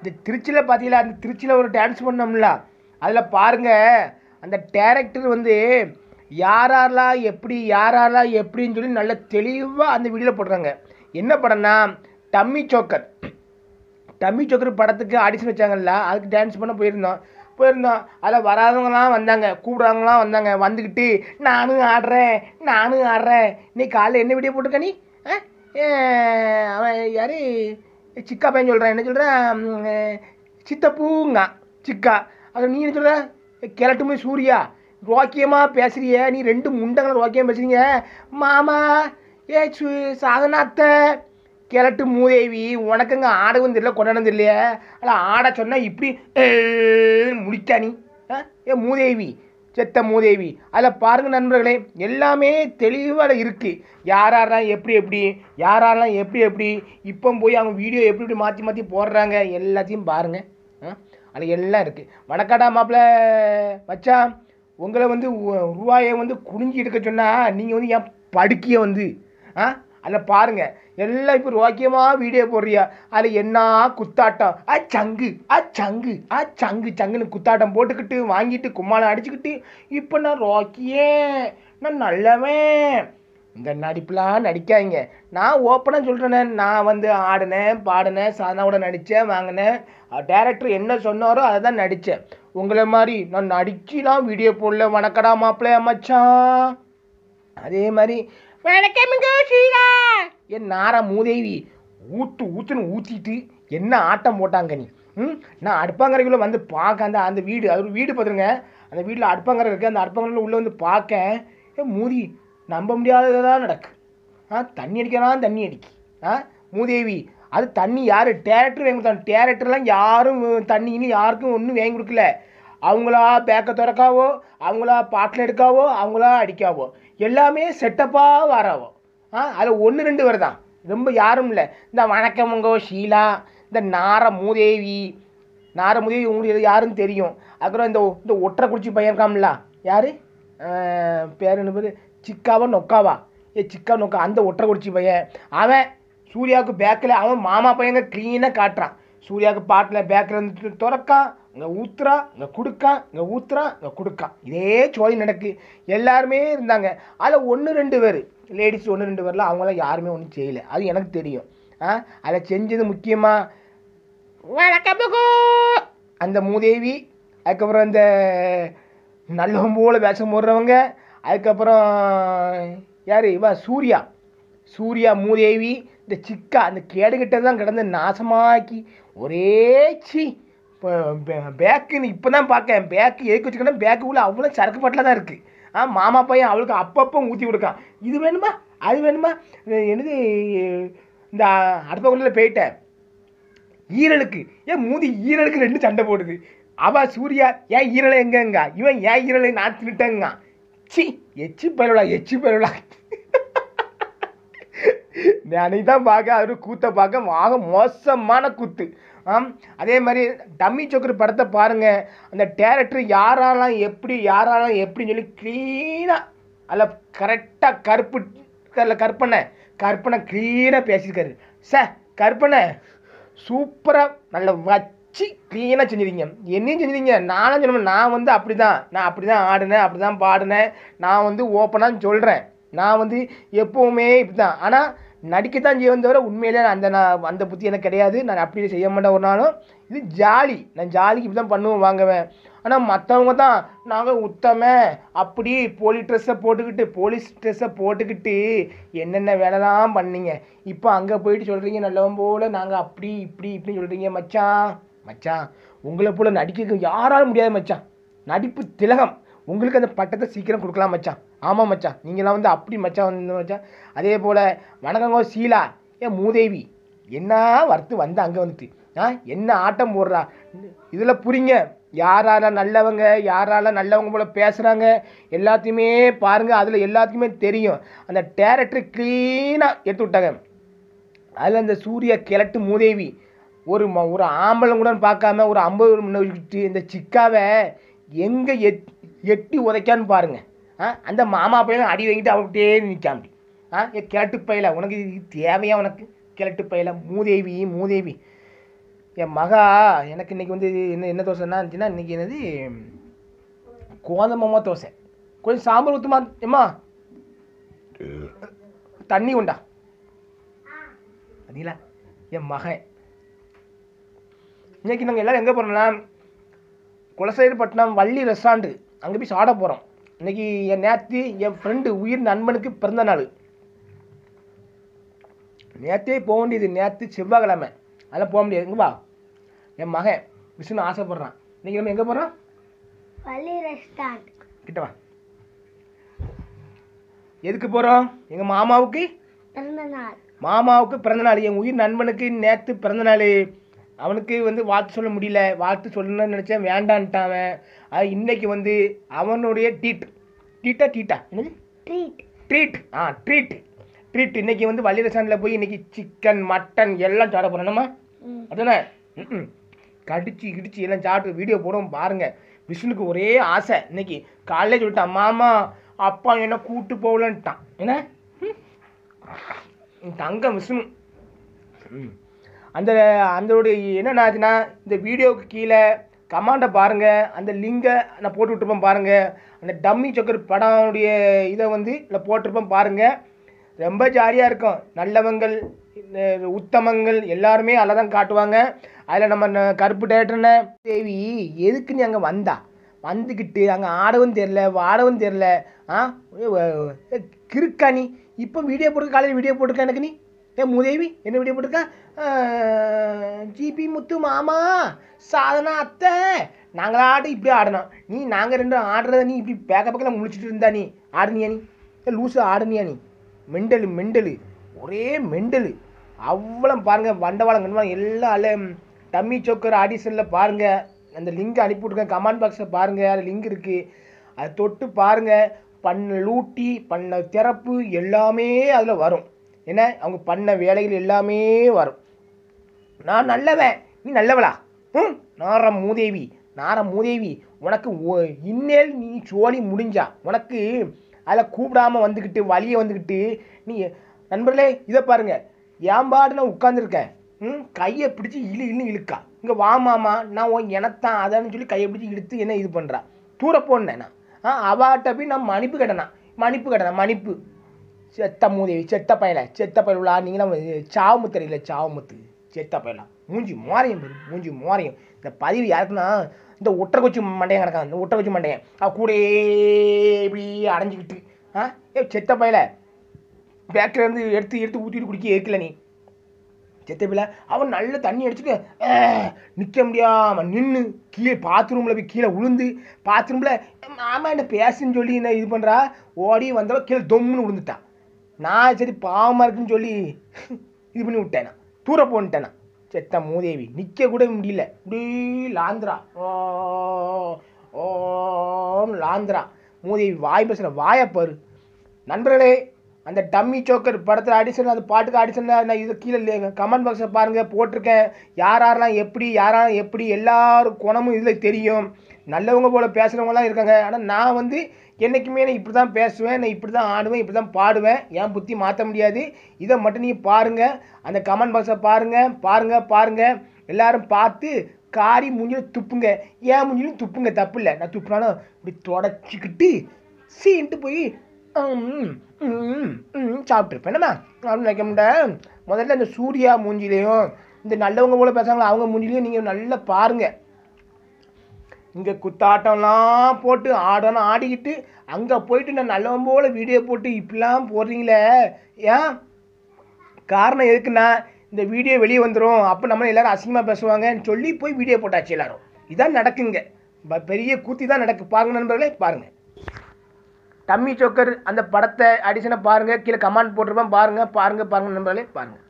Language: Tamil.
இந்த திருச்சியில் பார்த்தீங்களா அந்த திருச்சியில் ஒரு டான்ஸ் பண்ணோம்ல அதில் பாருங்கள் அந்த டேரக்டர் வந்து யாரெல்லாம் எப்படி யாரெல்லாம் எப்படின்னு சொல்லி நல்லா தெளிவாக அந்த வீடியோவில் போடுறாங்க என்ன படம்னா டம்மி சோக்கர் டம்மி சோக்கர் படத்துக்கு ஆடிஷன் வச்சாங்கல்ல அதுக்கு டான்ஸ் பண்ண போயிருந்தோம் போயிருந்தோம் அதில் வராதவங்களாம் வந்தாங்க கூப்பிட்றவங்களாம் வந்தாங்க வந்துக்கிட்டு நானும் ஆடுறேன் நானும் ஆடுறேன் நீ காலையில் என்ன வீடியோ போட்டிருக்க நீ அவன் யார் சிக்கா பையன் சொல்கிறேன் என்ன சொல்கிறேன் சித்தப்பூங்க சிக்கா அது நீ என்ன சொல்கிற போய் சூர்யா ரோக்கியமாக பேசுகிறிய நீ ரெண்டு முண்டங்களை ரோக்கியமாக பேசுறீங்க மாமா ஏ சு சாதனாத்த கிழட்டு மூதேவி உனக்குங்க ஆடவும் இல்லை கொண்டாடும் தெரியலையே அதில் ஆட சொன்னால் இப்படி முடிக்கா நீ ஏ மூதேவி செத்த மூதேவி அதில் பாருங்கள் நண்பர்களே எல்லாமே தெளிவாக இருக்குது யாரெல்லாம் எப்படி எப்படி யாரெல்லாம் எப்படி எப்படி இப்போ போய் அவங்க வீடியோ எப்படி எப்படி மாற்றி மாற்றி போடுறாங்க எல்லாத்தையும் பாருங்கள் அதில் எல்லாம் இருக்குது வடக்காடா மாப்பிள்ள மச்சான் உங்களை வந்து ரூபாயை வந்து குடிஞ்சி எடுக்க சொன்னால் நீங்கள் வந்து என் படுக்கையை வந்து ஆ அதில் பாருங்கள் எல்லாம் இப்போ ரோக்கியமாக வீடியோ போடுறியா அதில் என்ன குத்தாட்டம் ஆ சங்கு ஆ சங்கு ஆ சங்கு சங்குன்னு குத்தாட்டம் போட்டுக்கிட்டு வாங்கிட்டு கும்மாளம் அடிச்சுக்கிட்டு இப்போ நான் ரோக்கியே நான் நல்லவன் இந்த நடிப்புலாம் நடிக்காதீங்க நான் ஓப்பனாக சொல்கிறேனே நான் வந்து ஆடினேன் பாடினேன் சாதனாவோட நடித்தேன் வாங்கினேன் டேரக்டர் என்ன சொன்னாரோ அதை தான் நடித்தேன் உங்களை மாதிரி நான் நடிச்சுலாம் வீடியோ போடல வணக்கடா மாப்பிள்ளையா மச்சான் அதே மாதிரி என் நாரா மூதேவி ஊத்து ஊத்துன்னு ஊற்றிட்டு என்ன ஆட்டம் போட்டாங்க நீ ம் நான் அடுப்பாங்கரைக்குள்ள வந்து பார்க்க அந்த அந்த வீடு அது ஒரு வீடு பார்த்துருங்க அந்த வீட்டில் அடுப்பாங்கரை இருக்குது அந்த அடுப்பாங்கரையில் உள்ளே வந்து பார்க்க ஏ மூதி நம்ப முடியாததான் நடக்கு ஆ தண்ணி அடிக்கலாம் தண்ணி அடிக்கி ஆ மூதேவி அது தண்ணி யார் டேரக்டர் வாங்கி கொடுத்தாங்க டேரக்டர்லாம் யாரும் தண்ணின்னு யாருக்கும் ஒன்றும் வாங்கி கொடுக்கல அவங்களா பேக்கை திறக்காவோ அவங்களா பாட்டில் எடுக்காவோ அவங்களா அடிக்காவோ எல்லாமே செட்டப்பாக வராவோ ஆ அதில் ஒன்று ரெண்டு பேர் தான் ரொம்ப யாரும் இல்லை இந்த வணக்கமுங்கோ ஷீலா இந்த நார மூதேவி நார மூதேவி உங்களுக்கு யாருன்னு தெரியும் அப்புறம் இந்த இந்த ஒற்றை குடிச்சி பையன் யார் பேர் என்ன பேர் சிக்காவா நொக்காவா ஏ சிக்கா நொக்கா அந்த ஒற்றை குடிச்சி பையன் அவன் சூர்யாவுக்கு பேக்கில் அவன் மாமா பையனை க்ளீனாக காட்டுறான் சூர்யாவுக்கு பாட்டில் பேக்ரவுண்ட் திறக்கான் இங்கே ஊத்துறா இங்கே கொடுக்கான் இங்கே ஊத்துறா இங்கே கொடுக்கான் இதே சோழி நடக்கு எல்லாருமே இருந்தாங்க அதில் ஒன்று ரெண்டு பேர் லேடிஸ் ஒன்று ரெண்டு பேரில் அவங்களாம் யாருமே ஒன்றும் செய்யலை அது எனக்கு தெரியும் ஆ அதில் செஞ்சது முக்கியமாக அந்த மூதேவி அதுக்கப்புறம் அந்த நல்லவன் போல் வேஷம் போடுறவங்க அதுக்கப்புறம் யார் இவா சூர்யா சூர்யா மூதேவி இந்த சிக்கா அந்த கேடுகிட்ட தான் கிடந்து நாசமாக்கி ஒரே சி பேக்கு இப்போ தான் பார்க்கேன் பேக்கு எதுக்கு வச்சுக்கணும் பேக்குக்குள்ளே அவ்வளோ சரக்கு பட்டில் தான் இருக்குது ஆ மாமா பையன் அவளுக்கு அப்பப்போ ஊற்றி கொடுக்கான் இது வேணுமா அது வேணுமா என்னது இந்த அடுப்பகுள்ள போயிட்டேன் ஈரலுக்கு ஏன் மூதி ஈரலுக்கு ரெண்டு சண்டை போடுது அவள் சூர்யா ஏன் ஈரலை எங்கேங்க இவன் ஏன் ஈரலை நான் தின்னுட்டேங்க சி எச்சி பயிலா எச்சி பயிலா தான் பார்க்க அவர் கூத்தை பார்க்க ஆக மோசமான கூத்து அதே மாதிரி டம்மி சோக்கர் படத்தை பாருங்கள் அந்த டேரக்டர் யாராலாம் எப்படி யாராலாம் எப்படின்னு சொல்லி க்ளீனாக அதில் கரெக்டாக கற்பு அதில் கற்பனை கற்பனை க்ளீனாக பேசியிருக்காரு சார் கற்பனை சூப்பராக நல்ல வச்சு க்ளீனாக செஞ்சுருங்க என்னையும் செஞ்சுருங்க நானும் சொன்னேன் நான் வந்து அப்படி தான் நான் அப்படி தான் ஆடினேன் அப்படி தான் பாடினேன் நான் வந்து ஓப்பனாக சொல்கிறேன் நான் வந்து எப்போவுமே இப்படி தான் ஆனால் நடிக்க தான் செய்வேன் தவிர உண்மையிலே நான் அந்த நான் அந்த புத்தி எனக்கு கிடையாது நான் அப்படி செய்ய மாட்டேன் ஒரு நாளும் இது ஜாலி நான் ஜாலிக்கு இப்படி தான் பண்ணுவேன் வாங்குவேன் ஆனால் மற்றவங்க தான் நாங்கள் உத்தம அப்படி போலீஸ் ட்ரெஸ்ஸை போட்டுக்கிட்டு போலீஸ் ட்ரெஸ்ஸை போட்டுக்கிட்டு என்னென்ன வேலைலாம் பண்ணீங்க இப்போ அங்கே போயிட்டு சொல்கிறீங்க நல்லவன் போல் நாங்கள் அப்படி இப்படி இப்படின்னு சொல்கிறீங்க மச்சான் மச்சான் உங்களை போல் நடிக்க யாராலும் முடியாது மச்சான் நடிப்பு திலகம் உங்களுக்கு அந்த பட்டத்தை சீக்கிரம் கொடுக்கலாம் மச்சான் ஆமாம் மச்சான் நீங்களாம் வந்து அப்படி மச்சான் வந்து மச்சான் அதே போல் வணக்கங்கோ சீலா ஏன் மூதேவி என்ன வறுத்து வந்து அங்கே வந்துட்டு ஆ என்ன ஆட்டம் போடுறா இதில் புரிங்க யாரால நல்லவங்க யாரால நல்லவங்க போல் பேசுகிறாங்க எல்லாத்தையுமே பாருங்கள் அதில் எல்லாத்துக்குமே தெரியும் அந்த டேரக்டர் க்ளீனாக எடுத்து விட்டாங்க அதில் அந்த சூரிய கிழட்டு மூதேவி ஒரு ம ஒரு ஆம்பளம் கூட பார்க்காம ஒரு ஐம்பது வச்சுக்கிட்டு இந்த சிக்காவை எங்கே எட் எட்டி உதைக்கான்னு பாருங்கள் அந்த மாமா பையனும் அடி வாங்கிட்டு அவட்டே நிற்காமடி ஆ கிழட்டு பையில உனக்கு இது தேவையா உனக்கு கிழட்டு பையில மூதேவி மூதேவி என் மகா எனக்கு இன்றைக்கி வந்து என்ன என்ன தோசைனா இருந்துச்சுன்னா இன்றைக்கி என்னது கோதமமாக தோசை கொஞ்சம் சாம்பார் ஊற்றுமா ஏம்மா தண்ணி உண்டா அதில் என் மகன் இன்றைக்கி நாங்கள் எல்லோரும் எங்கே போகிறோம்னா குலசைடு பட்டினம் வள்ளி ரெஸ்டாரண்ட்டு அங்கே போய் சாட போகிறோம் இன்னைக்கு என் நேற்று என் ஃப்ரெண்டு உயிர் நண்பனுக்கு பிறந்த நாள் நேற்றே போக வேண்டியது நேற்று செவ்வாய்க்கிழமை அதெல்லாம் போக முடியாது எங்கே வா என் மகன் விஷ்ணு ஆசைப்படுறான் இன்றைக்கி நம்ம எங்கே போகிறோம் கிட்டவா எதுக்கு போகிறோம் எங்கள் மாமாவுக்கு மாமாவுக்கு பிறந்த நாள் என் உயிர் நண்பனுக்கு நேற்று பிறந்த நாள் அவனுக்கு வந்து வாழ்த்து சொல்ல முடியல வாழ்த்து சொல்லணும்னு நினச்சேன் வேண்டான்ட்டான் அது இன்றைக்கி வந்து அவனுடைய டீட் டீட்டா டீட்டா என்னது ட்ரீட் ட்ரீட் ஆ ட்ரீட் ட்ரீட் இன்றைக்கி வந்து வள்ளியில் சாண்டில் போய் இன்றைக்கி சிக்கன் மட்டன் எல்லாம் சாட போகிறோம்மா அதுதானே கடிச்சு கிடிச்சு எல்லாம் சாப்பிட்டு வீடியோ போடுவோம் பாருங்கள் விஷ்ணுக்கு ஒரே ஆசை இன்னைக்கு காலையில் சொல்லிட்டான் மாமா அப்பா என்ன கூட்டு போகலன்ட்டான் என்ன தங்கம் விஷ்ணு ம் அந்த அதோடைய என்னென்ன ஆச்சுன்னா இந்த வீடியோவுக்கு கீழே கமாண்டை பாருங்கள் அந்த லிங்கை நான் போட்டு விட்டுருப்போம் பாருங்கள் அந்த டம்மி சக்கர் படனுடைய இதை வந்து இதில் போட்டிருப்பேன் பாருங்கள் ரொம்ப ஜாலியாக இருக்கும் நல்லவங்கள் உத்தமங்கள் எல்லாருமே அதில் தான் காட்டுவாங்க அதில் நம்ம கருப்பு டேட்டர்னே தேவி எதுக்கு நீ அங்கே வந்தா வந்துக்கிட்டு அங்கே ஆடவும் தெரில வாடவும் தெரில ஆ கிருக்கா நீ இப்போ வீடியோ போட்டுருக்க காலையில் வீடியோ போட்டிருக்கேன் எனக்கு நீ என் உதவி என்ன வீடியோ போட்டிருக்கா ஜிபி முத்து மாமா சாதனா அத்தை நாங்கள் ஆட இப்படி ஆடணும் நீ நாங்கள் ரெண்டும் ஆடுறத நீ இப்படி பேக்க பக்கம் முழிச்சிட்டு இருந்தா நீ ஆடுனியா நீ லூஸு ஆடுனியா நீ மெண்டலு மெண்டலு ஒரே மெண்டலு அவ்வளோ பாருங்கள் வண்டவாளம் கண்டவாளம் எல்லாம் அல்ல டம்மி சோக்கர் ஆடிஷனில் பாருங்கள் அந்த லிங்க் விட்டுருக்கேன் கமெண்ட் பாக்ஸில் பாருங்கள் அது லிங்க் இருக்குது அதை தொட்டு பாருங்கள் பண்ண லூட்டி பண்ண திறப்பு எல்லாமே அதில் வரும் என்ன அவங்க பண்ண வேலைகள் எல்லாமே வரும் நான் நல்லவன் நீ நல்லவளா ம் நாரம் மூதேவி நாரம் மூதேவி உனக்கு இன்னேல் நீ சோழி முடிஞ்சா உனக்கு அதில் கூப்பிடாமல் வந்துக்கிட்டு வழியை வந்துக்கிட்டு நீ நண்பர்களே இதை பாருங்கள் ஏம்பாடு நான் உட்காந்துருக்கேன் ம் கையை பிடிச்சி இழு இழு இழுக்கா இங்கே வாமாமா நான் உன் எனத்தான் அதான்னு சொல்லி கையை பிடிச்சி இழுத்து என்ன இது பண்ணுறா தூர போடணேண்ணா ஆ அவாட்ட போய் நான் மன்னிப்பு கேட்டேனா மன்னிப்பு கேட்டேனா மன்னிப்பு செத்த மூதேவி செத்த பயல செத்த பயலுள்ளா நீங்களாம் சாவமு தெரியல சாவமுத்து செத்த பயலாம் மூஞ்சி மோரையும் மூஞ்சி மோரையும் இந்த பதிவு யாருக்குன்னா இந்த ஒற்றை கொச்சி மண்டையன் இந்த ஒற்றை கொச்சி மண்டையம் அவ கூட இப்படி அடைஞ்சிக்கிட்டு ஆ ஏ செத்த பயல பேக்கிலேருந்து எடுத்து எடுத்து ஊற்றிட்டு குடிக்க ஏற்கல நீ செத்த பயில அவன் நல்ல தண்ணி அடிச்சுட்டு நிற்க முடியாமல் நின்று கீழே பாத்ரூமில் போய் கீழே உளுந்து பாத்ரூமில் மாமா என்ன பேசுன்னு சொல்லி என்ன இது பண்ணுறா ஓடி வந்தவன் கீழே தொம்முன்னு விழுந்துட்டான் நான் சரி பாவமாக இருக்குன்னு சொல்லி இது பண்ணி விட்டேன் நான் தூர போன்ட்டேனா செத்த மூதேவி நிற்க கூட முடியல இப்படி லாந்திரா ஓம் லாந்திரா மூதேவி வாய் பேசுகிற வாயை நண்பர்களே அந்த டம்மி சோக்கர் படத்தில் அடிஷன் அந்த பாட்டுக்கு அடிஷனில் நான் இது கீழே கமெண்ட் பாக்ஸில் பாருங்கள் போட்டிருக்கேன் யார் யாரெல்லாம் எப்படி யாரெல்லாம் எப்படி எல்லோரும் குணமும் இதில் தெரியும் நல்லவங்க போல் பேசுகிறவங்களாம் இருக்காங்க ஆனால் நான் வந்து என்றைக்குமே நான் இப்படி தான் பேசுவேன் நான் இப்படி தான் ஆடுவேன் இப்படி தான் பாடுவேன் என் புத்தி மாற்ற முடியாது இதை மட்டும் நீங்கள் பாருங்கள் அந்த கமெண்ட் பாக்ஸை பாருங்கள் பாருங்கள் பாருங்கள் எல்லோரும் பார்த்து காரி மூஞ்சிலும் துப்புங்க ஏன் முஞ்சிலும் துப்புங்க தப்பு இல்லை நான் துப்புனாலும் இப்படி தொடச்சிக்கிட்டு சீன்ட்டு போய் சாப்பிட்ருப்பேன் என்னம்மா அப்படின்னு நினைக்க முடியாது முதல்ல இந்த சூர்யா மூஞ்சிலையும் இந்த நல்லவங்க போல் பேசுகிறாங்களா அவங்க மூஞ்சிலையும் நீங்கள் நல்லா பாருங்கள் இங்கே குத்தாட்டம்லாம் போட்டு ஆடணும் ஆடிக்கிட்டு அங்கே போயிட்டு நான் நல்லவன் போல் வீடியோ போட்டு இப்படிலாம் போடுறீங்களே ஏன் காரணம் எதுக்குன்னா இந்த வீடியோ வெளியே வந்துடும் அப்போ நம்ம எல்லோரும் அசிங்கமாக பேசுவாங்கன்னு சொல்லி போய் வீடியோ போட்டாச்சு எல்லோரும் இதான் நடக்குங்க பெரிய கூத்தி தான் நடக்கு பாருங்கள் நண்பர்களே பாருங்கள் டம்மி சோக்கர் அந்த படத்தை அடிஷனை பாருங்கள் கீழே கமெண்ட் போட்டிருப்பேன் பாருங்கள் பாருங்கள் பாருங்கள் நண்பர்களே பாருங்கள்